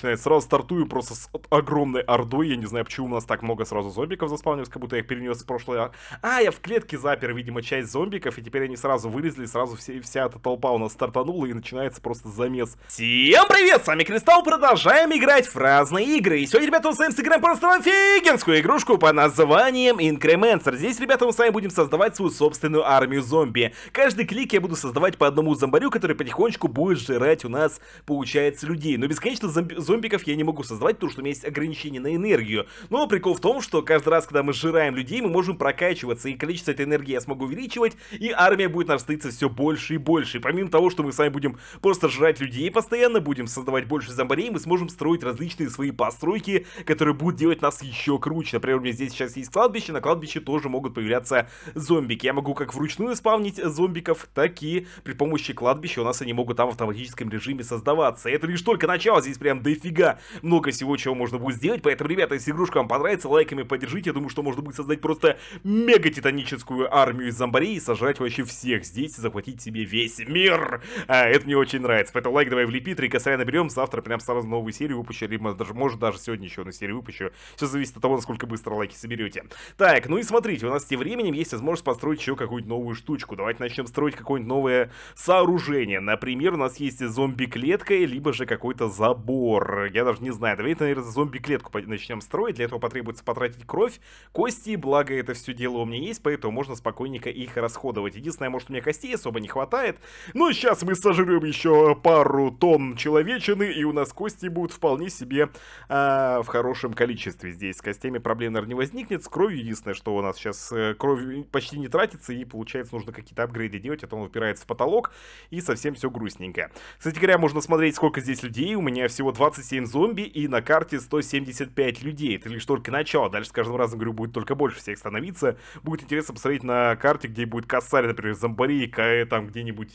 начинает. Сразу стартую просто с огромной ордой. Я не знаю, почему у нас так много сразу зомбиков заспавнилось, как будто я их перенес в прошлое. А. а, я в клетке запер, видимо, часть зомбиков, и теперь они сразу вылезли, сразу все, вся эта толпа у нас стартанула, и начинается просто замес. Всем привет, с вами Кристалл, продолжаем играть в разные игры. И сегодня, ребята, мы с вами сыграем просто офигенскую игрушку по названием Инкременсер. Здесь, ребята, мы с вами будем создавать свою собственную армию зомби. Каждый клик я буду создавать по одному зомбарю, который потихонечку будет жрать у нас, получается, людей. Но бесконечно зомби зомбиков я не могу создавать, потому что у меня есть ограничение на энергию. Но прикол в том, что каждый раз, когда мы жираем людей, мы можем прокачиваться, и количество этой энергии я смогу увеличивать, и армия будет наша все больше и больше. И помимо того, что мы с вами будем просто жрать людей постоянно, будем создавать больше зомбарей, мы сможем строить различные свои постройки, которые будут делать нас еще круче. Например, у меня здесь сейчас есть кладбище, на кладбище тоже могут появляться зомбики. Я могу как вручную спавнить зомбиков, так и при помощи кладбища у нас они могут там в автоматическом режиме создаваться. И это лишь только начало, здесь прям дофига дофига много всего, чего можно будет сделать. Поэтому, ребята, если игрушка вам понравится, лайками поддержите. Я думаю, что можно будет создать просто мега-титаническую армию из зомбарей и сожрать вообще всех здесь и захватить себе весь мир. А, это мне очень нравится. Поэтому лайк давай влепи, три косаря наберем. Завтра прям сразу новую серию выпущу. Либо даже, может, даже сегодня еще на серию выпущу. Все зависит от того, насколько быстро лайки соберете. Так, ну и смотрите, у нас тем временем есть возможность построить еще какую-нибудь новую штучку. Давайте начнем строить какое-нибудь новое сооружение. Например, у нас есть зомби-клетка, либо же какой-то забор. Я даже не знаю, давайте, наверное, зомби-клетку начнем строить. Для этого потребуется потратить кровь, кости, благо это все дело у меня есть, поэтому можно спокойненько их расходовать. Единственное, может, у меня костей особо не хватает. Но ну, сейчас а мы сожрем еще пару тонн человечины, и у нас кости будут вполне себе э, в хорошем количестве здесь. С костями проблем, наверное, не возникнет. С кровью единственное, что у нас сейчас э, кровь почти не тратится, и получается, нужно какие-то апгрейды делать, а то он упирается в потолок, и совсем все грустненько. Кстати говоря, можно смотреть, сколько здесь людей. У меня всего 20 27 зомби и на карте 175 людей. Это лишь только начало. Дальше с каждым разом, говорю, будет только больше всех становиться. Будет интересно посмотреть на карте, где будет косарь, например, зомбарей, там где-нибудь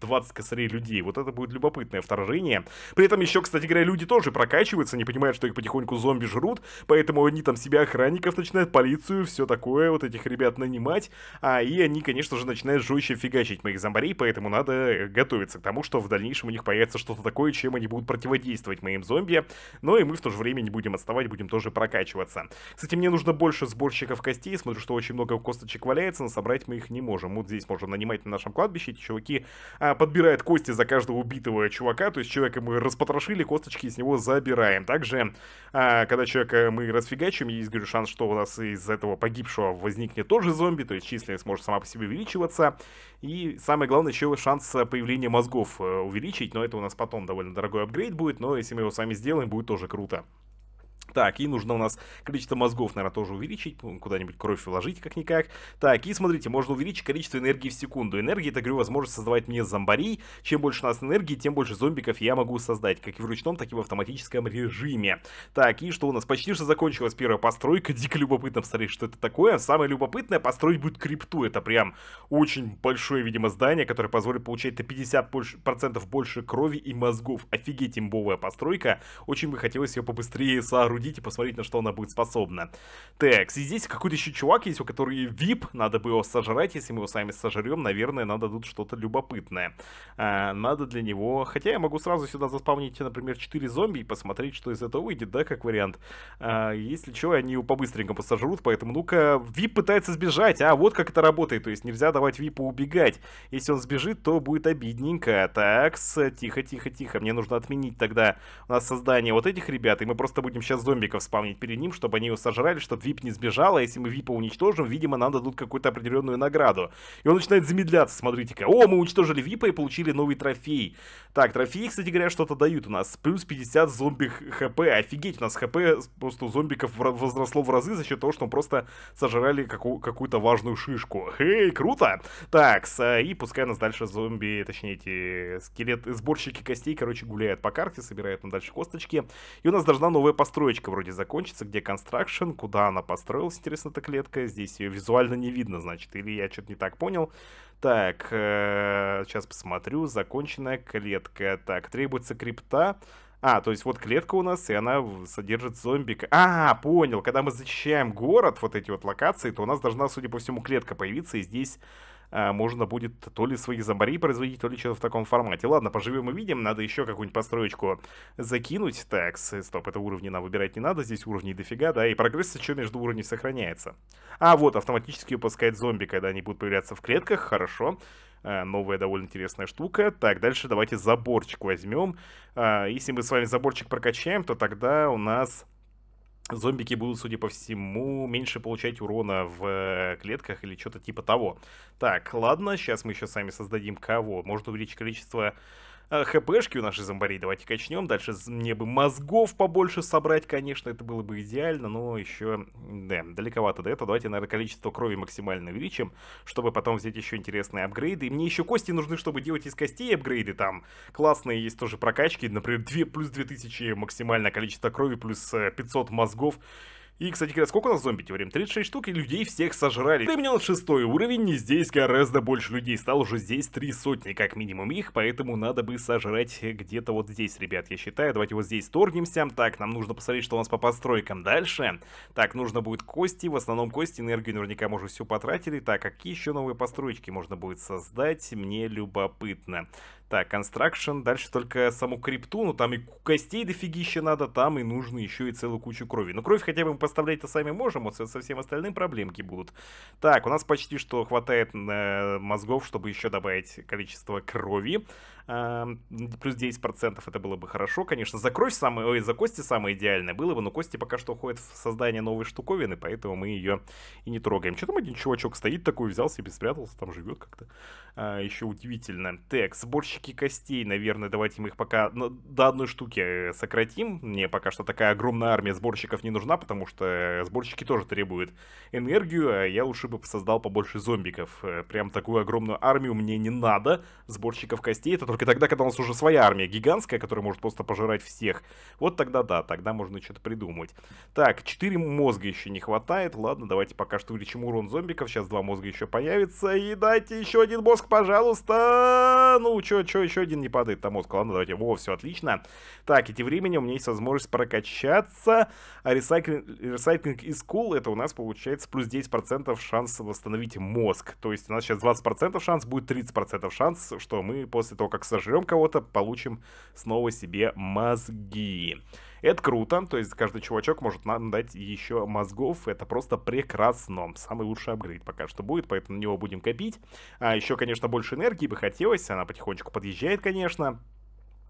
20 э, косарей людей. Вот это будет любопытное вторжение. При этом еще, кстати говоря, люди тоже прокачиваются, не понимают, что их потихоньку зомби жрут, поэтому они там себя охранников начинают, полицию, все такое, вот этих ребят нанимать, а и они, конечно же, начинают жестче фигачить моих зомбарей, поэтому надо э, готовиться к тому, что в дальнейшем у них появится что-то такое, чем они будут противодействовать моим своим зомби, но ну и мы в то же время не будем отставать, будем тоже прокачиваться. Кстати, мне нужно больше сборщиков костей, смотрю, что очень много косточек валяется, но собрать мы их не можем. Вот здесь можно нанимать на нашем кладбище, эти чуваки а, подбирают кости за каждого убитого чувака, то есть человека мы распотрошили, косточки из него забираем. Также, а, когда человека мы расфигачим, есть, говорю, шанс, что у нас из этого погибшего возникнет тоже зомби, то есть численность может сама по себе увеличиваться, и самое главное, еще шанс появления мозгов э, увеличить, но это у нас потом довольно дорогой апгрейд будет, но если мы мы его сами сделаем, будет тоже круто. Так, и нужно у нас количество мозгов, наверное, тоже увеличить, ну, куда-нибудь кровь вложить как-никак. Так, и смотрите, можно увеличить количество энергии в секунду. Энергия, это, говорю, возможность создавать мне зомбарей. Чем больше у нас энергии, тем больше зомбиков я могу создать, как и в ручном, так и в автоматическом режиме. Так, и что у нас? Почти что закончилась первая постройка. Дико любопытно посмотреть, что это такое. Самое любопытное, построить будет крипту. Это прям очень большое, видимо, здание, которое позволит получать до 50% больше крови и мозгов. Офигеть имбовая постройка. Очень бы хотелось ее побыстрее соорудить потрудить и посмотреть, на что она будет способна. Так, и здесь какой-то еще чувак есть, у которого VIP, надо бы его сожрать, если мы его сами сожрем, наверное, надо дадут что-то любопытное. А, надо для него, хотя я могу сразу сюда заспавнить, например, 4 зомби и посмотреть, что из этого выйдет, да, как вариант. А, если что, они его по-быстренькому сожрут, поэтому, ну-ка, VIP пытается сбежать, а вот как это работает, то есть нельзя давать VIP убегать. Если он сбежит, то будет обидненько. Так, тихо, тихо, тихо, мне нужно отменить тогда у нас создание вот этих ребят, и мы просто будем сейчас зомбиков спавнить перед ним, чтобы они его сожрали, чтобы Вип не сбежал, а если мы Випа уничтожим, видимо, нам дадут какую-то определенную награду. И он начинает замедляться, смотрите-ка. О, мы уничтожили Випа и получили новый трофей. Так, трофеи, кстати говоря, что-то дают у нас. Плюс 50 зомби хп. Офигеть, у нас хп просто у зомбиков возросло в разы за счет того, что мы просто сожрали какую-то важную шишку. Эй, круто! Так, э, и пускай нас дальше зомби, точнее, эти скелет, сборщики костей, короче, гуляют по карте, собирают нам дальше косточки. И у нас должна новая постройка троечка вроде закончится, где Construction, куда она построилась, интересно, эта клетка. Здесь ее визуально не видно, значит, или я что-то не так понял. Так, э, сейчас посмотрю, законченная клетка. Так, требуется крипта. А, то есть вот клетка у нас, и она содержит зомбика. А, понял, когда мы зачищаем город, вот эти вот локации, то у нас должна, судя по всему, клетка появиться, и здесь а, можно будет то ли свои зомбари производить, то ли что-то в таком формате. Ладно, поживем и видим, надо еще какую-нибудь построечку закинуть. Так, стоп, это уровни нам выбирать не надо, здесь уровней дофига, да, и прогресс еще между уровней сохраняется. А, вот, автоматически выпускает зомби, когда они будут появляться в клетках, хорошо. А, новая довольно интересная штука. Так, дальше давайте заборчик возьмем. А, если мы с вами заборчик прокачаем, то тогда у нас зомбики будут, судя по всему, меньше получать урона в э, клетках или что-то типа того. Так, ладно, сейчас мы еще сами создадим кого. Может увеличить количество а, ХПшки у нашей зомбарей давайте качнем. Дальше мне бы мозгов побольше собрать, конечно, это было бы идеально, но еще, да, далековато до этого. Давайте, наверное, количество крови максимально увеличим, чтобы потом взять еще интересные апгрейды. И мне еще кости нужны, чтобы делать из костей апгрейды. Там классные есть тоже прокачки, например, 2 плюс 2000 максимальное количество крови, плюс 500 э, мозгов. И, кстати говоря, сколько у нас зомби теперь? 36 штук, и людей всех сожрали. Применил шестой уровень, и здесь гораздо больше людей. Стало уже здесь три сотни, как минимум их, поэтому надо бы сожрать где-то вот здесь, ребят, я считаю. Давайте вот здесь торгнемся. Так, нам нужно посмотреть, что у нас по постройкам дальше. Так, нужно будет кости, в основном кости, энергию наверняка мы уже всю потратили. Так, а какие еще новые построечки можно будет создать? Мне любопытно. Так, Construction, дальше только саму крипту, ну там и костей дофигища надо, там и нужно еще и целую кучу крови. Ну кровь хотя бы мы поставлять-то сами можем, вот со всем остальным проблемки будут. Так, у нас почти что хватает э, мозгов, чтобы еще добавить количество крови плюс 10%, это было бы хорошо, конечно. За кровь самое, ой, за кости самое идеальное было бы, но кости пока что уходят в создание новой штуковины, поэтому мы ее и не трогаем. Что там один чувачок стоит такой, взялся и спрятался, там живет как-то. А, еще удивительно. Так, сборщики костей, наверное, давайте мы их пока ну, до одной штуки э, сократим. Мне пока что такая огромная армия сборщиков не нужна, потому что э, сборщики тоже требуют энергию, а я лучше бы создал побольше зомбиков. Э, прям такую огромную армию мне не надо. Сборщиков костей это только только тогда, когда у нас уже своя армия гигантская, которая может просто пожирать всех. Вот тогда да, тогда можно что-то придумать. Так, 4 мозга еще не хватает. Ладно, давайте пока что увеличим урон зомбиков. Сейчас два мозга еще появится. И дайте еще один мозг, пожалуйста. Ну, что, что, еще один не падает там мозг. Ладно, давайте. Во, все отлично. Так, и тем временем у меня есть возможность прокачаться. А ресайклинг, ресайклинг из cool, это у нас получается плюс 10% шанс восстановить мозг. То есть у нас сейчас 20% шанс, будет 30% шанс, что мы после того, как как сожрем кого-то, получим снова себе мозги. Это круто, то есть каждый чувачок может нам дать еще мозгов, это просто прекрасно. Самый лучший апгрейд пока что будет, поэтому на него будем копить. А еще, конечно, больше энергии бы хотелось, она потихонечку подъезжает, конечно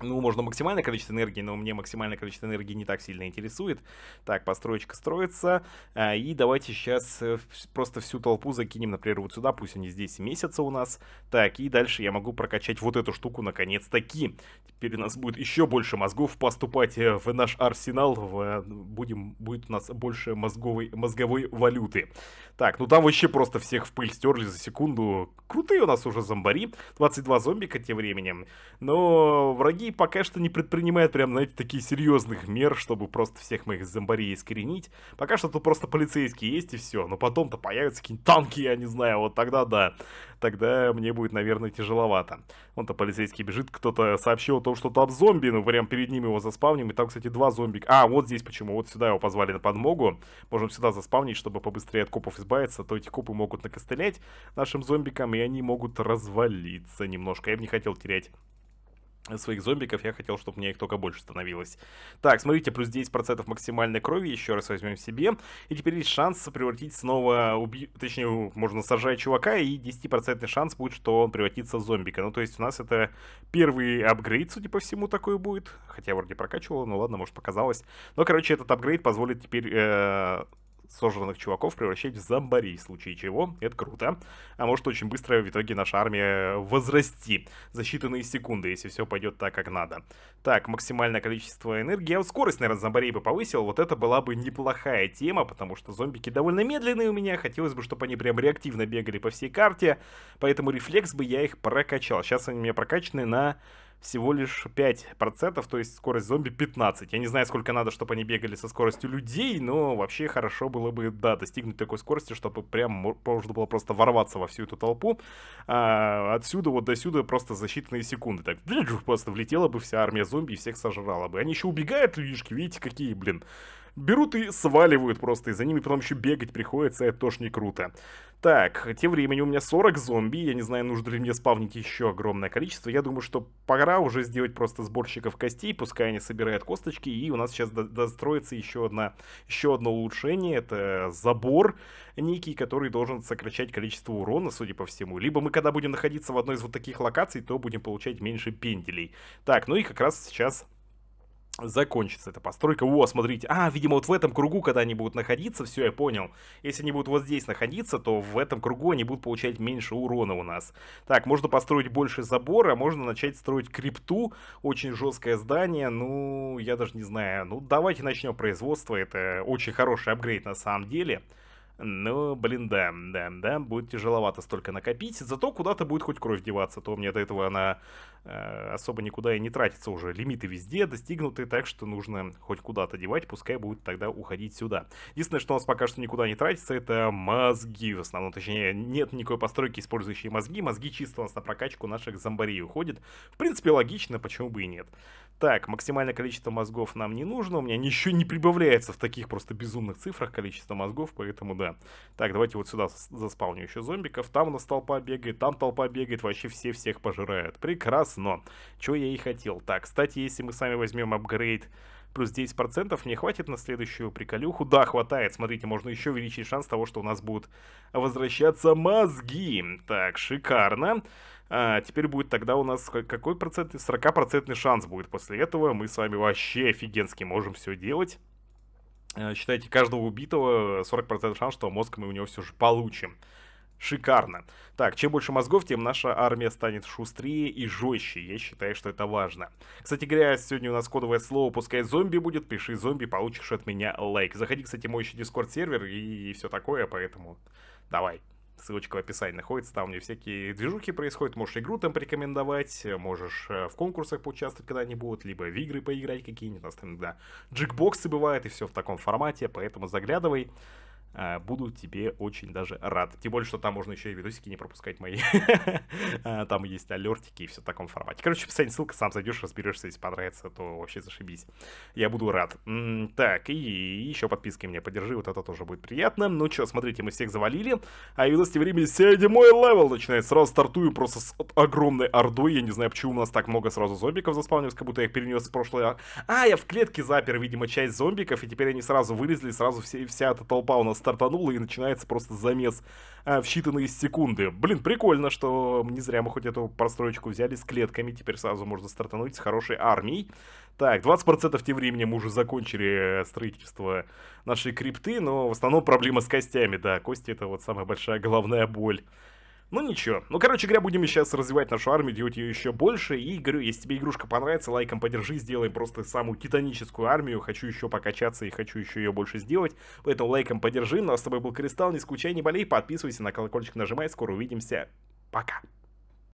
ну, можно максимальное количество энергии, но мне максимальное количество энергии не так сильно интересует. Так, построечка строится. А, и давайте сейчас э, просто всю толпу закинем, например, вот сюда. Пусть они здесь месяца у нас. Так, и дальше я могу прокачать вот эту штуку наконец-таки. Теперь у нас будет еще больше мозгов поступать э, в наш арсенал. В... Э, будем... Будет у нас больше мозговой... мозговой валюты. Так, ну там вообще просто всех в пыль стерли за секунду. Крутые у нас уже зомбари. 22 зомбика тем временем. Но враги другие пока что не предпринимают прям, знаете, такие серьезных мер, чтобы просто всех моих зомбарей искоренить. Пока что тут просто полицейские есть и все, но потом-то появятся какие-нибудь танки, я не знаю, вот тогда да. Тогда мне будет, наверное, тяжеловато. Вон-то полицейский бежит, кто-то сообщил о том, что там зомби, ну прям перед ним его заспавним, и там, кстати, два зомби. А, вот здесь почему, вот сюда его позвали на подмогу. Можем сюда заспавнить, чтобы побыстрее от копов избавиться, а то эти копы могут накостылять нашим зомбикам, и они могут развалиться немножко. Я бы не хотел терять своих зомбиков, я хотел, чтобы мне их только больше становилось. Так, смотрите, плюс 10% максимальной крови, еще раз возьмем себе. И теперь есть шанс превратить снова, уби... точнее, можно сажать чувака, и 10% шанс будет, что он превратится в зомбика. Ну, то есть у нас это первый апгрейд, судя по всему, такой будет. Хотя я вроде прокачивал, ну ладно, может показалось. Но, короче, этот апгрейд позволит теперь... Э сожранных чуваков превращать в зомбарей, в случае чего. Это круто. А может очень быстро в итоге наша армия возрасти за считанные секунды, если все пойдет так, как надо. Так, максимальное количество энергии. А скорость, наверное, зомбарей бы повысил. Вот это была бы неплохая тема, потому что зомбики довольно медленные у меня. Хотелось бы, чтобы они прям реактивно бегали по всей карте. Поэтому рефлекс бы я их прокачал. Сейчас они у меня прокачаны на всего лишь 5%, то есть скорость зомби 15. Я не знаю, сколько надо, чтобы они бегали со скоростью людей, но вообще хорошо было бы, да, достигнуть такой скорости, чтобы прям можно было просто ворваться во всю эту толпу. А, отсюда вот до сюда просто за считанные секунды. Так, просто влетела бы вся армия зомби и всех сожрала бы. Они еще убегают, людишки, видите, какие, блин берут и сваливают просто, и за ними потом еще бегать приходится, это тоже не круто. Так, э, тем временем у меня 40 зомби, я не знаю, нужно ли мне спавнить еще огромное количество. Я думаю, что пора уже сделать просто сборщиков костей, пускай они собирают косточки, и у нас сейчас достроится еще, одна, еще одно улучшение, это забор некий, который должен сокращать количество урона, судя по всему. Либо мы, когда будем находиться в одной из вот таких локаций, то будем получать меньше пенделей. Так, ну и как раз сейчас закончится эта постройка. О, смотрите, а, видимо, вот в этом кругу, когда они будут находиться, все, я понял. Если они будут вот здесь находиться, то в этом кругу они будут получать меньше урона у нас. Так, можно построить больше забора, можно начать строить крипту, очень жесткое здание, ну, я даже не знаю. Ну, давайте начнем производство, это очень хороший апгрейд на самом деле. Ну, блин, да, да, да, будет тяжеловато столько накопить. Зато куда-то будет хоть кровь деваться, то мне до этого она Э, особо никуда и не тратится уже. Лимиты везде достигнуты, так что нужно хоть куда-то девать, пускай будет тогда уходить сюда. Единственное, что у нас пока что никуда не тратится, это мозги в основном. Точнее, нет никакой постройки, использующей мозги. Мозги чисто у нас на прокачку наших зомбарей уходят. В принципе, логично, почему бы и нет. Так, максимальное количество мозгов нам не нужно. У меня ничего не прибавляется в таких просто безумных цифрах количество мозгов, поэтому да. Так, давайте вот сюда заспавню еще зомбиков. Там у нас толпа бегает, там толпа бегает, вообще все всех пожирают. Прекрасно но что я и хотел. Так, кстати, если мы сами возьмем апгрейд плюс 10%, мне хватит на следующую приколюху? Да, хватает. Смотрите, можно еще увеличить шанс того, что у нас будут возвращаться мозги. Так, шикарно. А, теперь будет тогда у нас какой процент? 40% шанс будет после этого. Мы с вами вообще офигенски можем все делать. А, считайте, каждого убитого 40% шанс, что мозг мы у него все же получим. Шикарно. Так, чем больше мозгов, тем наша армия станет шустрее и жестче. Я считаю, что это важно. Кстати говоря, сегодня у нас кодовое слово «Пускай зомби будет», пиши «Зомби», получишь от меня лайк. Заходи, кстати, мой еще дискорд-сервер и, и все такое, поэтому давай. Ссылочка в описании находится, там у меня всякие движухи происходят. Можешь игру там порекомендовать, можешь э, в конкурсах поучаствовать, когда они будут, либо в игры поиграть какие-нибудь. У нас там иногда джекбоксы бывают и все в таком формате, поэтому заглядывай. А, буду тебе очень даже рад. Тем более, что там можно еще и видосики не пропускать мои. А, там есть алертики и все в таком формате. Короче, описание ссылка, сам зайдешь, разберешься, если понравится, то вообще зашибись. Я буду рад. Так, и еще подписки мне поддержи, вот это тоже будет приятно. Ну что, смотрите, мы всех завалили. А видос тем временем седьмой левел начинает. Сразу стартую просто с огромной ордой. Я не знаю, почему у нас так много сразу зомбиков заспавнилось, как будто я их перенес в прошлое. А, а, я в клетке запер, видимо, часть зомбиков, и теперь они сразу вылезли, сразу вся эта толпа у нас Стартанула и начинается просто замес а, в считанные секунды. Блин, прикольно, что не зря мы хоть эту простроечку взяли с клетками, теперь сразу можно стартануть с хорошей армией. Так, 20% тем временем мы уже закончили э, строительство нашей крипты, но в основном проблема с костями, да, кости это вот самая большая головная боль. Ну ничего. Ну, короче говоря, будем сейчас развивать нашу армию, делать ее еще больше. И говорю, если тебе игрушка понравится, лайком поддержи, сделаем просто самую титаническую армию. Хочу еще покачаться и хочу еще ее больше сделать. Поэтому лайком поддержи. Ну а с тобой был Кристалл. Не скучай, не болей. Подписывайся на колокольчик, нажимай. Скоро увидимся. Пока.